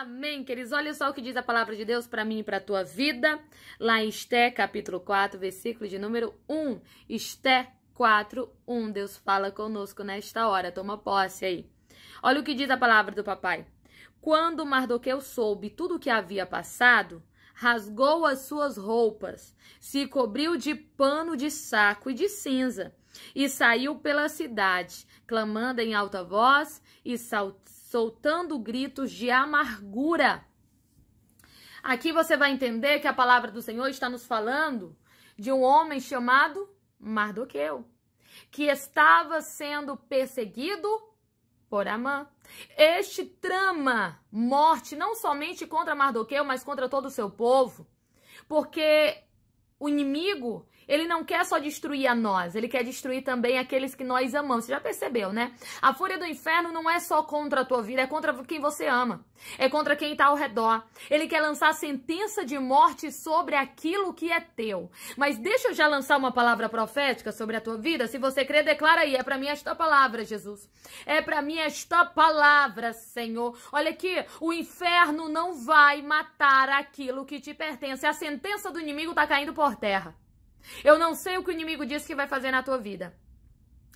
Amém, queridos. Olha só o que diz a palavra de Deus para mim e para a tua vida. Lá em Esté, capítulo 4, versículo de número 1. Esté 4, 1. Deus fala conosco nesta hora. Toma posse aí. Olha o que diz a palavra do papai. Quando Mardoqueu soube tudo o que havia passado, rasgou as suas roupas, se cobriu de pano de saco e de cinza, e saiu pela cidade, clamando em alta voz e saltando soltando gritos de amargura. Aqui você vai entender que a palavra do Senhor está nos falando de um homem chamado Mardoqueu, que estava sendo perseguido por Amã. Este trama morte não somente contra Mardoqueu, mas contra todo o seu povo, porque o inimigo, ele não quer só destruir a nós, ele quer destruir também aqueles que nós amamos. Você já percebeu, né? A fúria do inferno não é só contra a tua vida, é contra quem você ama. É contra quem está ao redor. Ele quer lançar sentença de morte sobre aquilo que é teu. Mas deixa eu já lançar uma palavra profética sobre a tua vida. Se você crer, declara aí. É para mim esta palavra, Jesus. É para mim esta palavra, Senhor. Olha aqui, o inferno não vai matar aquilo que te pertence. A sentença do inimigo está caindo por por terra. Eu não sei o que o inimigo diz que vai fazer na tua vida.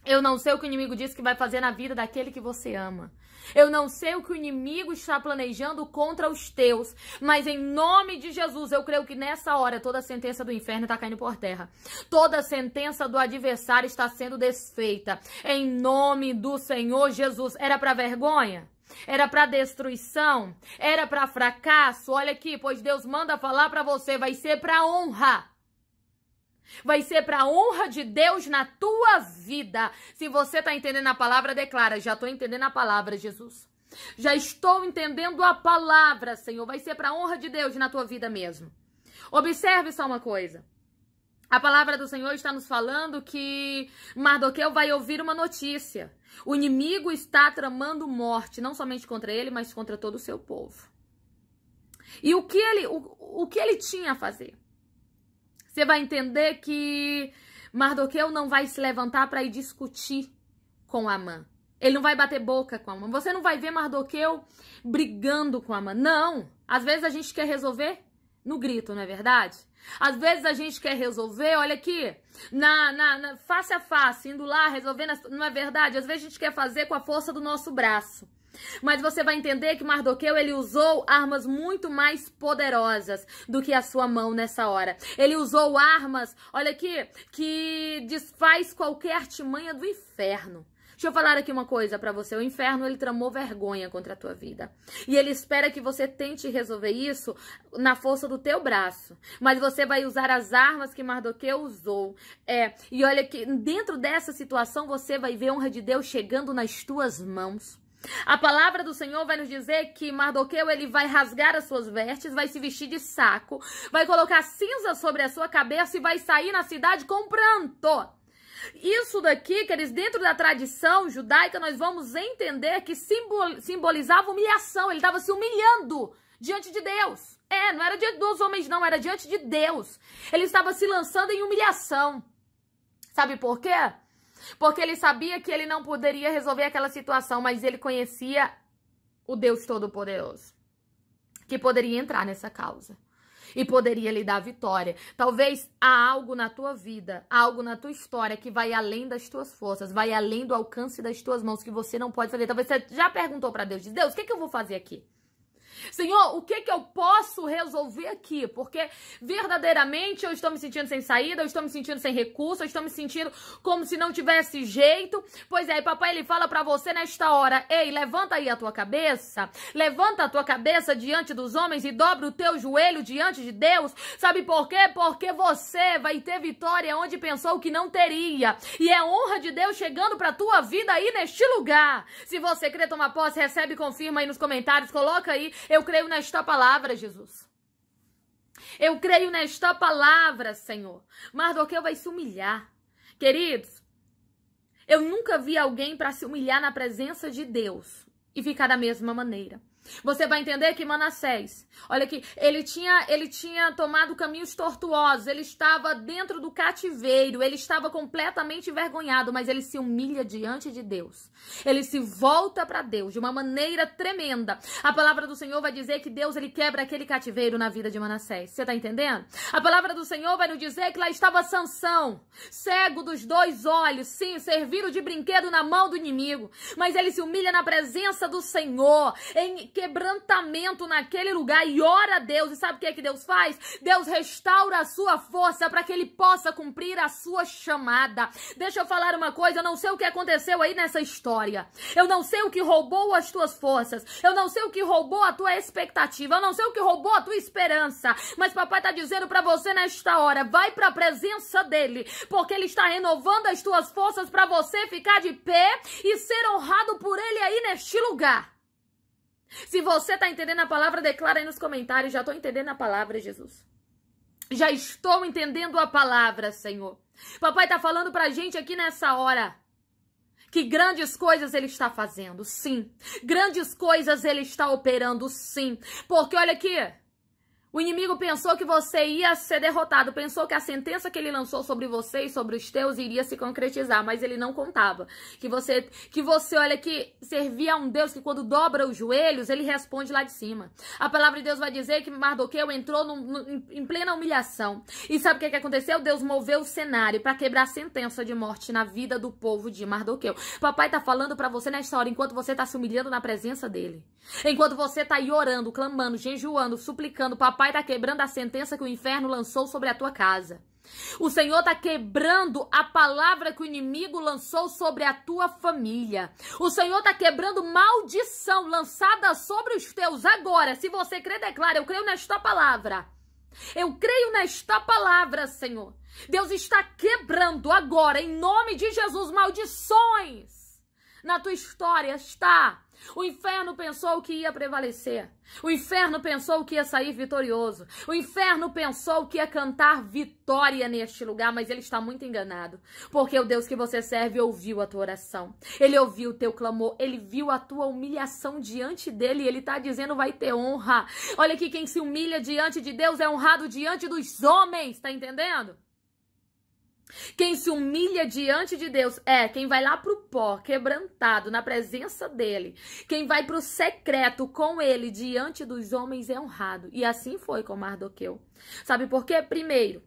Eu não sei o que o inimigo diz que vai fazer na vida daquele que você ama. Eu não sei o que o inimigo está planejando contra os teus. Mas em nome de Jesus, eu creio que nessa hora toda sentença do inferno está caindo por terra. Toda sentença do adversário está sendo desfeita. Em nome do Senhor Jesus. Era para vergonha? Era para destruição? Era para fracasso? Olha aqui, pois Deus manda falar para você, vai ser para honra vai ser para a honra de Deus na tua vida. Se você está entendendo a palavra, declara: já estou entendendo a palavra, Jesus. Já estou entendendo a palavra, Senhor. Vai ser para a honra de Deus na tua vida mesmo. Observe só uma coisa. A palavra do Senhor está nos falando que Mardoqueu vai ouvir uma notícia. O inimigo está tramando morte, não somente contra ele, mas contra todo o seu povo. E o que ele, o, o que ele tinha a fazer? Você vai entender que Mardoqueu não vai se levantar para ir discutir com Amã. Ele não vai bater boca com Amã. Você não vai ver Mardoqueu brigando com Amã. Não. Às vezes a gente quer resolver no grito, não é verdade? Às vezes a gente quer resolver, olha aqui, na, na, na face a face, indo lá, resolvendo, não é verdade? Às vezes a gente quer fazer com a força do nosso braço. Mas você vai entender que Mardoqueu ele usou armas muito mais poderosas do que a sua mão nessa hora. Ele usou armas, olha aqui, que desfaz qualquer artimanha do inferno. Deixa eu falar aqui uma coisa para você. O inferno ele tramou vergonha contra a tua vida. E ele espera que você tente resolver isso na força do teu braço. Mas você vai usar as armas que Mardoqueu usou. É, e olha que dentro dessa situação você vai ver a honra de Deus chegando nas tuas mãos. A palavra do Senhor vai nos dizer que Mardoqueu ele vai rasgar as suas vestes, vai se vestir de saco, vai colocar cinza sobre a sua cabeça e vai sair na cidade com pranto. Isso daqui, eles dentro da tradição judaica, nós vamos entender que simbolizava humilhação. Ele estava se humilhando diante de Deus. É, não era diante dos homens, não, era diante de Deus. Ele estava se lançando em humilhação. Sabe por quê? Porque ele sabia que ele não poderia resolver aquela situação, mas ele conhecia o Deus Todo-Poderoso, que poderia entrar nessa causa e poderia lhe dar vitória. Talvez há algo na tua vida, algo na tua história que vai além das tuas forças, vai além do alcance das tuas mãos que você não pode fazer. Talvez você já perguntou para Deus, Deus, o que, que eu vou fazer aqui? Senhor, o que que eu posso resolver aqui? Porque verdadeiramente eu estou me sentindo sem saída, eu estou me sentindo sem recurso, eu estou me sentindo como se não tivesse jeito. Pois é, e papai ele fala para você nesta hora: "Ei, levanta aí a tua cabeça. Levanta a tua cabeça diante dos homens e dobra o teu joelho diante de Deus". Sabe por quê? Porque você vai ter vitória onde pensou que não teria. E é honra de Deus chegando para tua vida aí neste lugar. Se você crê, toma posse, recebe, confirma aí nos comentários, coloca aí eu creio nesta palavra, Jesus. Eu creio nesta palavra, Senhor. Mardoqueu vai se humilhar. Queridos, eu nunca vi alguém para se humilhar na presença de Deus e ficar da mesma maneira. Você vai entender que Manassés, olha aqui, ele tinha, ele tinha tomado caminhos tortuosos, ele estava dentro do cativeiro, ele estava completamente envergonhado, mas ele se humilha diante de Deus. Ele se volta para Deus de uma maneira tremenda. A palavra do Senhor vai dizer que Deus ele quebra aquele cativeiro na vida de Manassés. Você está entendendo? A palavra do Senhor vai nos dizer que lá estava Sansão, cego dos dois olhos, sim, serviram de brinquedo na mão do inimigo, mas ele se humilha na presença do Senhor, em quebrantamento naquele lugar e ora a Deus. E sabe o que é que Deus faz? Deus restaura a sua força para que ele possa cumprir a sua chamada. Deixa eu falar uma coisa, eu não sei o que aconteceu aí nessa história. Eu não sei o que roubou as tuas forças. Eu não sei o que roubou a tua expectativa. Eu não sei o que roubou a tua esperança. Mas papai tá dizendo para você nesta hora, vai para a presença dele, porque ele está renovando as tuas forças para você ficar de pé e ser honrado por ele aí neste lugar. Se você está entendendo a palavra, declara aí nos comentários. Já estou entendendo a palavra, Jesus. Já estou entendendo a palavra, Senhor. Papai está falando para a gente aqui nessa hora que grandes coisas ele está fazendo, sim. Grandes coisas ele está operando, sim. Porque olha aqui, o inimigo pensou que você ia ser derrotado, pensou que a sentença que ele lançou sobre você e sobre os teus iria se concretizar, mas ele não contava. Que você, que você olha que servia a um Deus que quando dobra os joelhos, ele responde lá de cima. A palavra de Deus vai dizer que Mardoqueu entrou em plena humilhação. E sabe o que, que aconteceu? Deus moveu o cenário para quebrar a sentença de morte na vida do povo de Mardoqueu. Papai tá falando para você nessa hora, enquanto você tá se humilhando na presença dele. Enquanto você tá aí orando, clamando, jejuando, suplicando, papai pai está quebrando a sentença que o inferno lançou sobre a tua casa. O Senhor está quebrando a palavra que o inimigo lançou sobre a tua família. O Senhor está quebrando maldição lançada sobre os teus agora. Se você crê, declara: Eu creio nesta palavra. Eu creio nesta palavra, Senhor. Deus está quebrando agora, em nome de Jesus, maldições na tua história está. O inferno pensou que ia prevalecer. O inferno pensou que ia sair vitorioso. O inferno pensou que ia cantar vitória neste lugar, mas ele está muito enganado. Porque o Deus que você serve ouviu a tua oração. Ele ouviu o teu clamor. Ele viu a tua humilhação diante dele. E ele está dizendo: vai ter honra. Olha aqui, quem se humilha diante de Deus é honrado diante dos homens. Está entendendo? Quem se humilha diante de Deus é quem vai lá pro pó, quebrantado, na presença dele. Quem vai pro secreto com ele, diante dos homens, é honrado. E assim foi com Mardoqueu. Sabe por quê? Primeiro,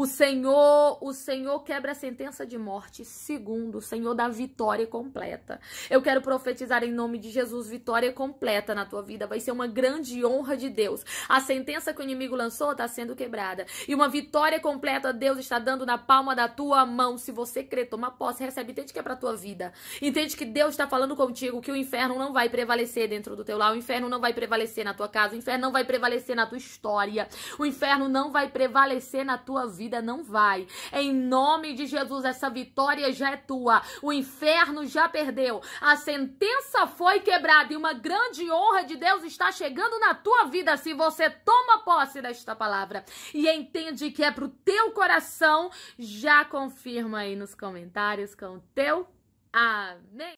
o Senhor, o Senhor quebra a sentença de morte. Segundo, o Senhor dá vitória completa. Eu quero profetizar em nome de Jesus vitória completa na tua vida. Vai ser uma grande honra de Deus. A sentença que o inimigo lançou está sendo quebrada. E uma vitória completa Deus está dando na palma da tua mão. Se você crê, toma posse, recebe. Entende que é para tua vida. Entende que Deus está falando contigo que o inferno não vai prevalecer dentro do teu lar. O inferno não vai prevalecer na tua casa. O inferno não vai prevalecer na tua história. O inferno não vai prevalecer na tua vida vida não vai. Em nome de Jesus, essa vitória já é tua. O inferno já perdeu. A sentença foi quebrada e uma grande honra de Deus está chegando na tua vida se você toma posse desta palavra e entende que é pro teu coração. Já confirma aí nos comentários com o teu amém.